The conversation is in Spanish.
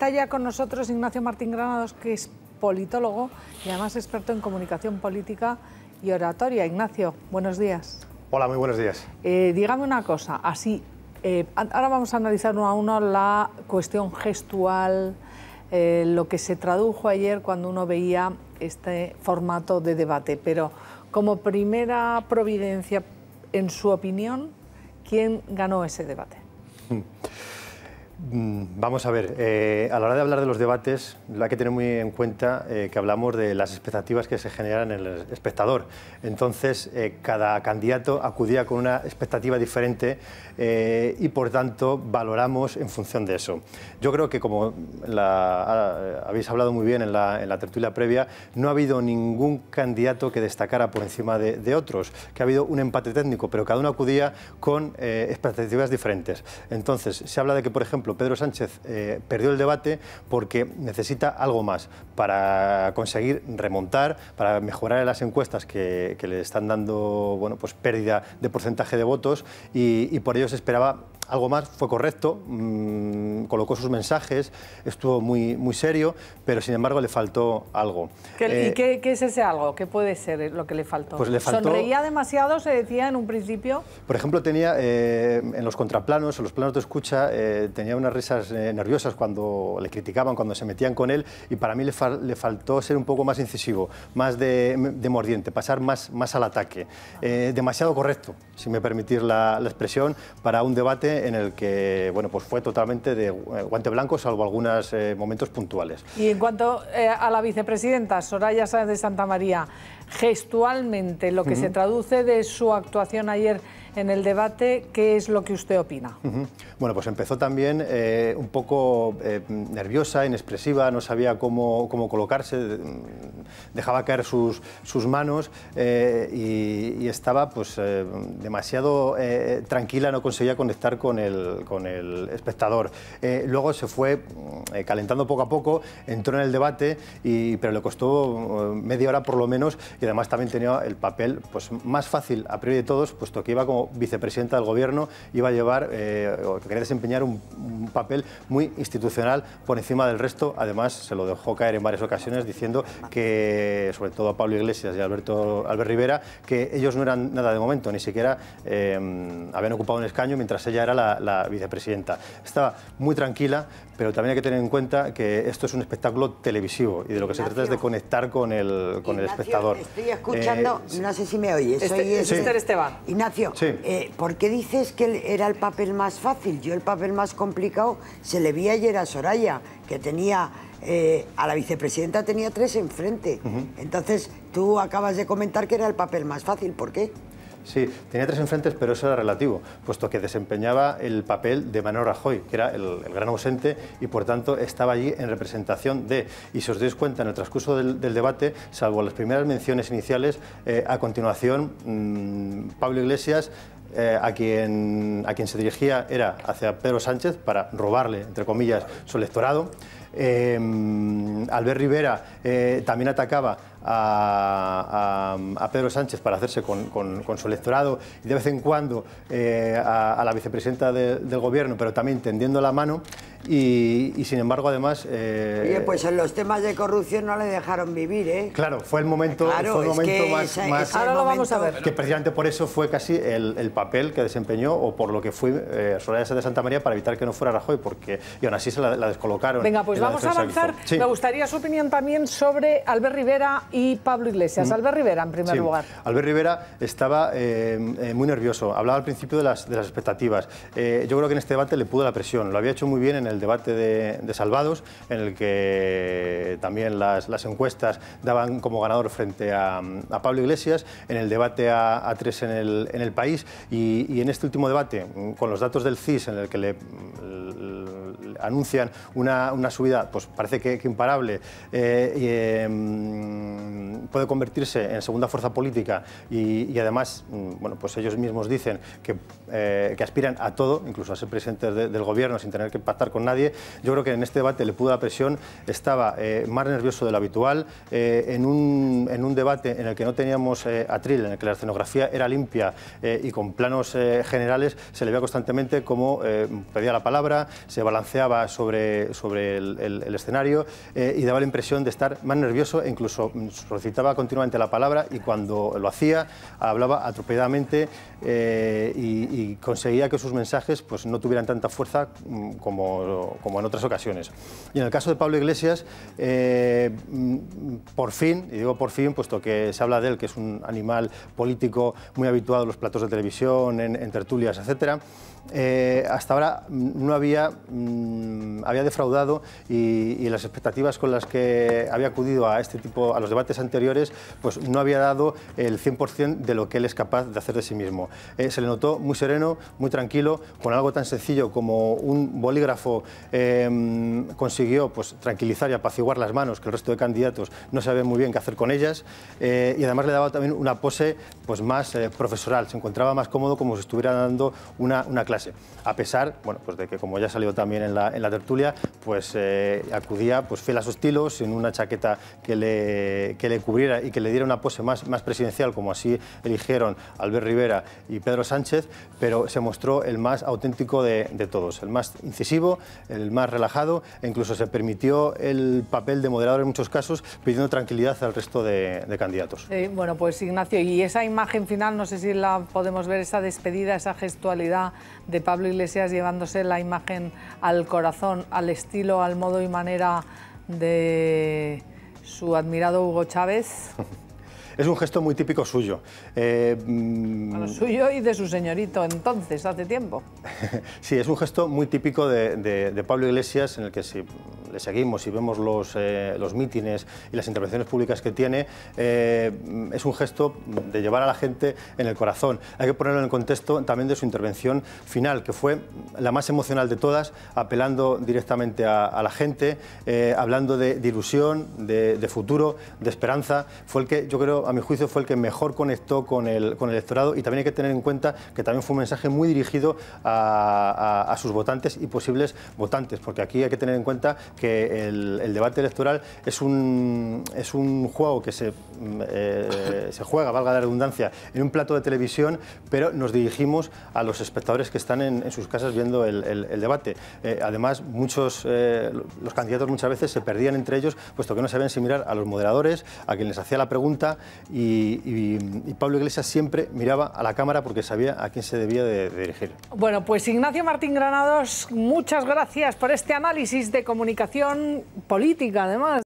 Está ya con nosotros Ignacio Martín Granados, que es politólogo y además experto en comunicación política y oratoria. Ignacio, buenos días. Hola, muy buenos días. Eh, dígame una cosa, así, eh, ahora vamos a analizar uno a uno la cuestión gestual, eh, lo que se tradujo ayer cuando uno veía este formato de debate, pero como primera providencia, en su opinión, ¿quién ganó ese debate? Mm, vamos a ver, eh, a la hora de hablar de los debates hay que tener muy en cuenta eh, que hablamos de las expectativas que se generan en el espectador. Entonces, eh, cada candidato acudía con una expectativa diferente y, por tanto, valoramos en función de eso. Yo creo que, como habéis hablado muy bien en la, tertulia previa, no ha habido ningún candidato que destacara por encima de otros, que ha habido un empate técnico, pero cada uno acudía con expectativas diferentes. Entonces, se habla de que, por ejemplo, Pedro Sánchez eh, perdió el debate porque necesita algo más para conseguir remontar, para mejorar las encuestas que, le están dando bueno, pues pérdida de porcentaje de votos y, por ello se esperaba algo más, fue correcto. Mm, colocó sus mensajes, estuvo muy, muy serio, pero sin embargo le faltó algo. ¿Y eh, qué, qué, es ese algo? ¿Qué puede ser lo que le faltó? Pues ¿Sonreía demasiado, se decía en un principio? Por ejemplo, tenía eh, en los contraplanos, en los planos de escucha, eh, tenía unas risas nerviosas cuando le criticaban, cuando se metían con él, y para mí le, le faltó ser un poco más incisivo, más de, mordiente, pasar más, más al ataque. demasiado correcto, si me permitís la, expresión, para un debate en el que bueno, pues fue totalmente de eh, guante blanco, salvo algunos eh, momentos puntuales. Y en cuanto eh, a la vicepresidenta, Soraya Sáenz de Santa María, gestualmente, lo que se traduce de su actuación ayer en el debate, ¿qué es lo que usted opina? Bueno, pues empezó también eh, un poco eh, nerviosa, inexpresiva, no sabía cómo, cómo colocarse, mm, dejaba caer sus, sus manos eh, y, estaba pues demasiado tranquila, no conseguía conectar con el, con el espectador. luego se fue mm, calentando poco a poco, entró en el debate, y, pero le costó mm, media hora por lo menos y además también tenía el papel pues, más fácil a priori de todos, puesto que iba como vicepresidenta del gobierno, iba a llevar, eh, o quería desempeñar un, papel muy institucional por encima del resto. Además, se lo dejó caer en varias ocasiones diciendo que, sobre todo a Pablo Iglesias y a Alberto Albert Rivera, que ellos no eran nada de momento, ni siquiera eh, habían ocupado un escaño mientras ella era la, vicepresidenta. Estaba muy tranquila, pero también hay que tener en cuenta que esto es un espectáculo televisivo y de lo que se trata es de conectar con el, con el espectador. Estoy escuchando, eh, no sé si me oyes. Este, soy este Esteban. Ignacio, eh, ¿por qué dices que era el papel más fácil? Yo el papel más complicado se le vi ayer a Soraya, que tenía... Eh, a la vicepresidenta tenía tres enfrente. Entonces, tú acabas de comentar que era el papel más fácil. ¿Por qué? Sí, tenía tres enfrentes, pero eso era relativo, puesto que desempeñaba el papel de Manuel Rajoy, que era el, gran ausente y por tanto estaba allí en representación de. Y si os dais cuenta, en el transcurso del, debate, salvo las primeras menciones iniciales, eh, a continuación mm, Pablo Iglesias eh, a, quien, a quien se dirigía era hacia Pedro Sánchez para robarle, entre comillas, su electorado. Eh, Albert Rivera también atacaba a, Pedro Sánchez para hacerse con, su electorado y de vez en cuando eh, a, la vicepresidenta del gobierno, pero también tendiendo la mano y, sin embargo además... Eh, pues en los temas de corrupción no le dejaron vivir, ¿eh? Claro, fue el momento, más... ahora lo vamos a ver. Que precisamente por eso fue casi el, papel que desempeñó o por lo que fue eh, Soraya de Santa María para evitar que no fuera Rajoy, porque y aún así se la, descolocaron. Venga, pues vamos a avanzar. Me gustaría su opinión también sobre Albert Rivera y Pablo Iglesias. Mm. Albert Rivera, en primer lugar. Albert Rivera estaba eh, eh, muy nervioso. Hablaba al principio de las, expectativas. Eh, yo creo que en este debate le pudo la presión. Lo había hecho muy bien en el debate de, Salvados, en el que también las, encuestas daban como ganador frente a, Pablo Iglesias, en el debate a, tres en el, en el país y, en este último debate, con los datos del CIS, en el que le anuncian una, subida, pues parece que, imparable, eh, em, puede convertirse en segunda fuerza política y, además, mm, bueno, pues ellos mismos dicen eh, que, aspiran a todo, incluso a ser presidentes del gobierno sin tener que pactar con nadie, yo creo que en este debate le pudo la presión, estaba eh, más nervioso de lo habitual, en, un, en un debate en el que no teníamos atril, en el que la escenografía era limpia y con planos generales, se le veía constantemente cómo pedía la palabra, se balanceaba sobre, sobre el, escenario eh, y daba la impresión de estar más nervioso e incluso solicitaba mm, continuamente la palabra y cuando lo hacía hablaba atropelladamente eh, y, conseguía que sus mensajes pues, no tuvieran tanta fuerza mm, como, en otras ocasiones. Y en el caso de Pablo Iglesias, eh, mm, por fin, y digo por fin, puesto que se habla de él, que es un animal político muy habituado a los platos de televisión, en, en tertulias, etcétera, eh, hasta ahora no había, mm, había defraudado y, las expectativas con las que había acudido a este tipo, a los debates anteriores, pues no había dado el 100% de lo que él es capaz de hacer de sí mismo. Eh, se le notó muy sereno, muy tranquilo, con algo tan sencillo como un bolígrafo em, consiguió pues, tranquilizar y apaciguar las manos, que el resto de candidatos no saben muy bien qué hacer con ellas, eh, y además le daba también una pose pues, más profesional, se encontraba más cómodo como si estuviera dando una, una a pesar, bueno, pues de que como ya salió también en la, tertulia, pues eh, acudía pues fiel a sus estilos, sin una chaqueta que le, le cubriera y que le diera una pose más, más presidencial, como así eligieron Albert Rivera y Pedro Sánchez, pero se mostró el más auténtico de, todos, el más incisivo, el más relajado, e incluso se permitió el papel de moderador en muchos casos, pidiendo tranquilidad al resto de, candidatos. Eh, bueno, pues Ignacio, y esa imagen final, no sé si la podemos ver, esa despedida, esa gestualidad de Pablo Iglesias llevándose la imagen al corazón, al estilo, al modo y manera de su admirado Hugo Chávez. Es un gesto muy típico suyo. Eh, mm, suyo y de su señorito entonces, hace tiempo. sí, es un gesto muy típico de, Pablo Iglesias, en el que si le seguimos y vemos los, eh, mítines y las intervenciones públicas que tiene, eh, es un gesto de llevar a la gente en el corazón. Hay que ponerlo en el contexto también de su intervención final, que fue la más emocional de todas, apelando directamente a, la gente, hablando de, de ilusión, de futuro, de esperanza. Fue el que yo creo a mi juicio, fue el que mejor conectó con el, electorado y también hay que tener en cuenta que también fue un mensaje muy dirigido a, sus votantes y posibles votantes, porque aquí hay que tener en cuenta que el, debate electoral es un, es un juego que se Mm, eh, se juega, valga la redundancia, en un plato de televisión, pero nos dirigimos a los espectadores que están en, sus casas viendo el, debate. Eh, además, muchos, eh, los candidatos muchas veces se perdían entre ellos, puesto que no sabían si mirar a los moderadores, a quien les hacía la pregunta, y, Pablo Iglesias siempre miraba a la cámara porque sabía a quién se debía dirigir. Bueno, pues Ignacio Martín Granados, muchas gracias por este análisis de comunicación política, además.